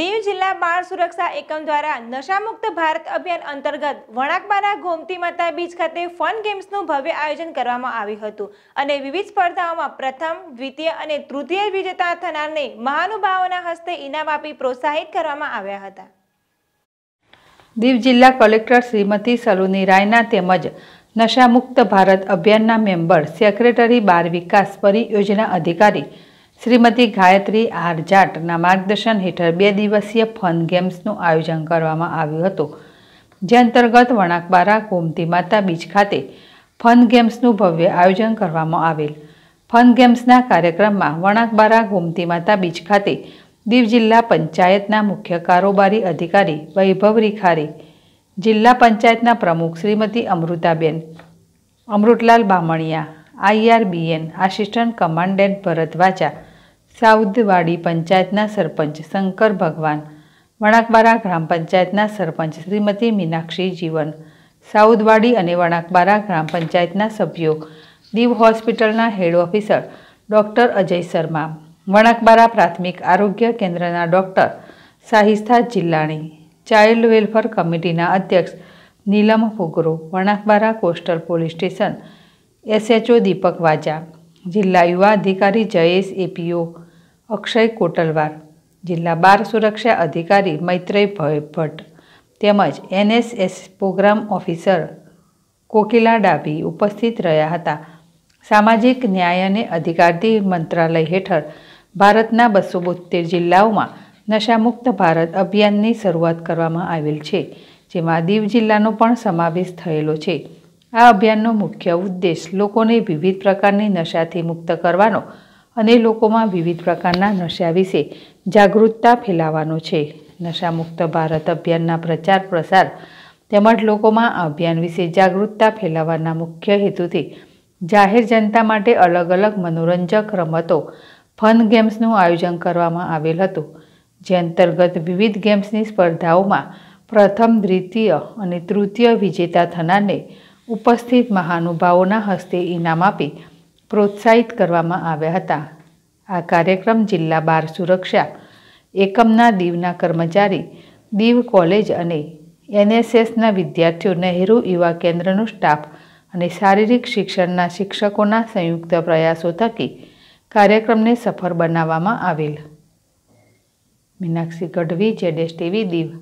દીવ જિલ્લા બાળ સુરક્ષા એકમ દ્વારા નશામુક્ત ભારત અભિયાન અંતર્ગત વણાકબારા ગોમતી માતા બીચ ખાતે ફન ગેમ્સનું ભવ્ય આયોજન કરવામાં આવ્યું હતું અને વિવિધ સ્પર્ધાઓમાં પ્રથમ દ્વિતીય અને તૃતીય વિજેતા થનારને મહાનુભાવોના હસ્તે ઇનામ આપી પ્રોત્સાહિત કરવામાં આવ્યા હતા દીવ જિલ્લા કલેક્ટર શ્રીમતી સલુની રાયના તેમજ નશામુક્ત ભારત અભિયાનના મેમ્બર સેક્રેટરી બાર વિકાસ પરિયોજના અધિકારી શ્રીમતી ગાયત્રી આર જાટના માર્ગદર્શન હેઠળ બે દિવસીય ફન ગેમ્સનું આયોજન કરવામાં આવ્યું હતું જે અંતર્ગત વણાકબારા ગોમતી માતા બીચ ખાતે ફન ગેમ્સનું ભવ્ય આયોજન કરવામાં આવેલ ફન ગેમ્સના કાર્યક્રમમાં વણાકબારા ગોમતી માતા બીચ ખાતે દીવ જિલ્લા પંચાયતના મુખ્ય કારોબારી અધિકારી વૈભવ રિખારી જિલ્લા પંચાયતના પ્રમુખ Shrimati Amrutaben Amrutlal Bamaniya IRBN assistant commandant Bharat Vacha Saudwadi પંચાયતના સરપંચ શંકર ભગવાન વણાકબારા ગ્રામ પંચાયતના સરપંચ શ્રીમતી મીનાક્ષી જીવન સાઉદવાડી અને વણાકબારા ગ્રામ પંચાયતના સભ્યો દીવ હોસ્પિટલના head officer doctor Ajay Sharma Vanakbara પ્રાથમિક આરોગ્ય કેન્દ્રના doctor Sahistha Jillani child welfare કમિટીના અધ્યક્ષ Neelam Fugro Vanakbara coastal police station SHO Deepak Vaja જિલ્લા યુવા અધિકારી જયેશ એપીઓ અક્ષય કોટલવાર જિલ્લા બાર સુરક્ષા અધિકારી મૈત્રેય ભટ્ટ તેમજ NSS program officer Kokila Dabhi ઉપસ્થિત રહ્યા હતા સામાજિક ન્યાય અને અધિકારી મંત્રાલય હેઠળ ભારતના બસો બોતેર જિલ્લાઓમાં નશામુક્ત ભારત અભિયાનની શરૂઆત કરવામાં આવેલ છે જેમાં દીવ જિલ્લાનો પણ સમાવેશ થયેલો છે આ અભિયાનનો મુખ્ય ઉદ્દેશ લોકોને વિવિધ પ્રકારની નશાથી મુક્ત કરવાનો અને લોકોમાં વિવિધ પ્રકારના નશા વિશે જાગૃતતા ફેલાવાનો છે નશામુક્ત ભારત અભિયાનના પ્રચાર પ્રસાર તેમજ લોકોમાં અભિયાન વિશે જાગૃતતા ફેલાવવાના મુખ્ય હેતુથી જાહેર જનતા માટે અલગ અલગ મનોરંજક રમતો ફન ગેમ્સનું આયોજન કરવામાં આવેલ હતું જે અંતર્ગત વિવિધ ગેમ્સની સ્પર્ધાઓમાં પ્રથમ દ્વિતીય અને તૃતીય વિજેતા થનારને ઉપસ્થિત મહાનુભાવોના હસ્તે ઇનામ આપી પ્રોત્સાહિત કરવામાં આવ્યા હતા આ કાર્યક્રમ જિલ્લા બાર સુરક્ષા એકમના દીવના કર્મચારી દીવ કોલેજ અને એનએસએસના વિદ્યાર્થીઓ નહેરુ યુવા કેન્દ્રનો સ્ટાફ અને શારીરિક શિક્ષણના શિક્ષકોના સંયુક્ત પ્રયાસો થકી કાર્યક્રમને સફળ બનાવવામાં આવેલ મીનાક્ષી ગઢવી જેડેશ ટીવી દીવ